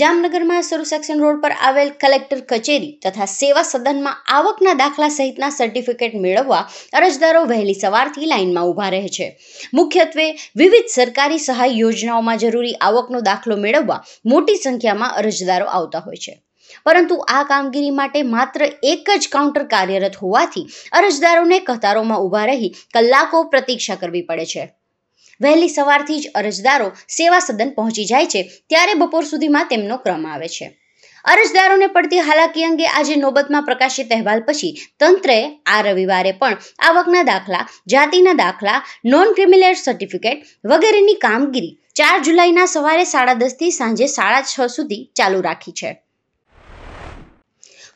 જામનગરમાં શરૂ section road પર આવેલ કલેક્ટર કચેરી તથા સેવા સદનમાં આવકના દાખલા સહિતના સર્ટિફિકેટ મેળવવા અરજદારો વહેલી સવારથી લાઇનમાં ઊભા રહે છે મુખ્યત્વે વિવિધ સરકારી સહાય યોજનાઓમાં જરૂરી આવકનો દાખલો મેળવવા મોટી સંખ્યામાં અરજદારો આવતા હોય છે પરંતુ આ કામગીરી માટે માત્ર એક જ કાઉન્ટર કાર્યરત હોવાથી અરજદારોને કતારોમાં ઊભા રહી કલાકો પ્રતીક્ષા કરવી પડે છે વહેલી સવારથી જ અરજદારો સેવા સદન પહોંચી જાય છે ત્યારે બપોર સુધીમાં તેમનો ક્રમ આવે છે અરજદારોને પડતી હાલાકી અંગે આજે નોબતમાં પ્રકાશિત અહેવાલ પછી તંત્રએ આ રવિવારે પણ આવકના દાખલા જાતિના દાખલા નોન ક્રિમિનલ સર્ટિફિકેટ વગેરેની કામગીરી ચાર જુલાઈના સવારે સાડા દસથી સાંજે સાડા છ સુધી ચાલુ રાખી છે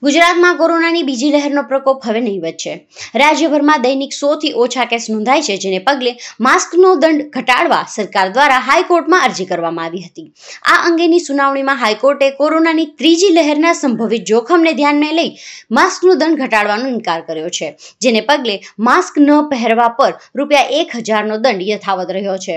ગુજરાતમાં કોરોનાની બીજી લહેરનો પ્રકોપ હવે નહીવત છે રાજ્યભરમાં દૈનિક સોથી ઓછા કેસ નોંધાય છે જેને પગલે માસ્કનો દંડ ઘટાડવા સરકાર દ્વારા હાઈકોર્ટમાં અરજી કરવામાં આવી હતી આ અંગેની સુનાવણીમાં હાઈકોર્ટે કોરોનાની ત્રીજી લહેરના સંભવિત જોખમને ધ્યાને લઈ માસ્કનો દંડ ઘટાડવાનો ઇનકાર કર્યો છે જેને પગલે માસ્ક ન પહેરવા પર રૂપિયા એક હજારનો દંડ યથાવત રહ્યો છે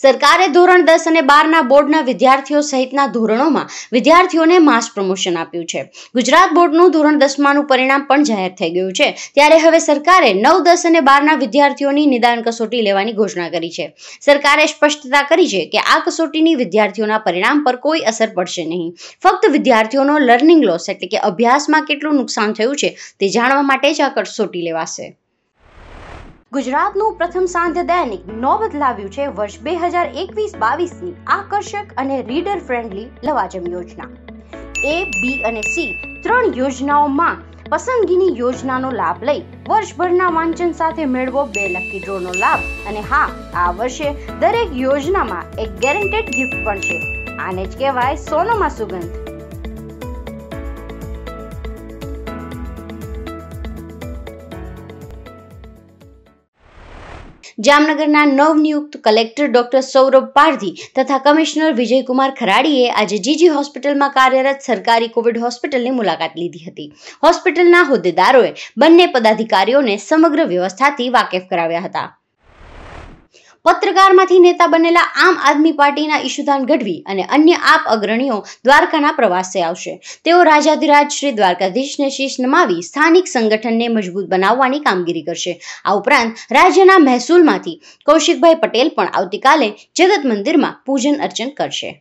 સરકારે ધોરણ દસ અને બારના બોર્ડના વિદ્યાર્થીઓ સહિતના ધોરણોમાં વિદ્યાર્થીઓને માસ પ્રમોશન આપ્યું છે ગુજરાત બોર્ડનું ધોરણ દસમાનું પરિણામ પણ જાહેર થઈ ગયું છે ત્યારે હવે સરકારે નવ દસ અને બારના વિદ્યાર્થીઓની નિદાન કસોટી લેવાની ઘોષણા કરી છે સરકારે સ્પષ્ટતા કરી છે કે આ કસોટીની વિદ્યાર્થીઓના પરિણામ પર કોઈ અસર પડશે નહીં ફક્ત વિદ્યાર્થીઓનો લર્નિંગ લોસ એટલે કે અભ્યાસમાં કેટલું નુકસાન થયું છે તે જાણવા માટે જ આ કસોટી લેવાશે ગુજરાતનું પ્રથમ સાંધ્ય દૈનિક નોબત લાવ્યું છે વર્ષ બે હજાર એકવીસ બાવીસની આકર્ષક અને રીડર ફ્રેન્ડલી લવાજમ યોજના એ બી અને સી ત્રણ યોજનાઓમાં પસંદગીની યોજનાનો લાભ લઈ વર્ષભરના વાંચન સાથે મેળવો બે લકી ડ્રોનો લાભ અને હા આ વર્ષે દરેક યોજનામાં એક ગેરંટેડ ગિફ્ટ પણ છે આને જ કહેવાય સોનામાં સુગંધ જામનગરના નવનિયુક્ત કલેક્ટર ડોક્ટર સૌરભ પારધી તથા કમિશનર વિજયકુમાર ખરાડીએ આજે જીજી હોસ્પિટલમાં કાર્યરત સરકારી કોવિડ હોસ્પિટલની મુલાકાત લીધી હતી હોસ્પિટલના હોદ્દેદારોએ બંને પદાધિકારીઓને સમગ્ર વ્યવસ્થાથી વાકેફ કરાવ્યા હતા પત્રકારમાંથી નેતા બનેલા આમ આદમી પાર્ટીના ઈશુદાન ગઢવી અને અન્ય આપ અગ્રણીઓ દ્વારકાના પ્રવાસે આવશે તેઓ રાજાધિરાજ શ્રી દ્વારકાધીશને શીશ નમાવી સ્થાનિક સંગઠનને મજબૂત બનાવવાની કામગીરી કરશે આ ઉપરાંત રાજ્યના મહેસૂલમાંથી કૌશિકભાઈ પટેલ પણ આવતીકાલે જગત મંદિરમાં પૂજન અર્ચન કરશે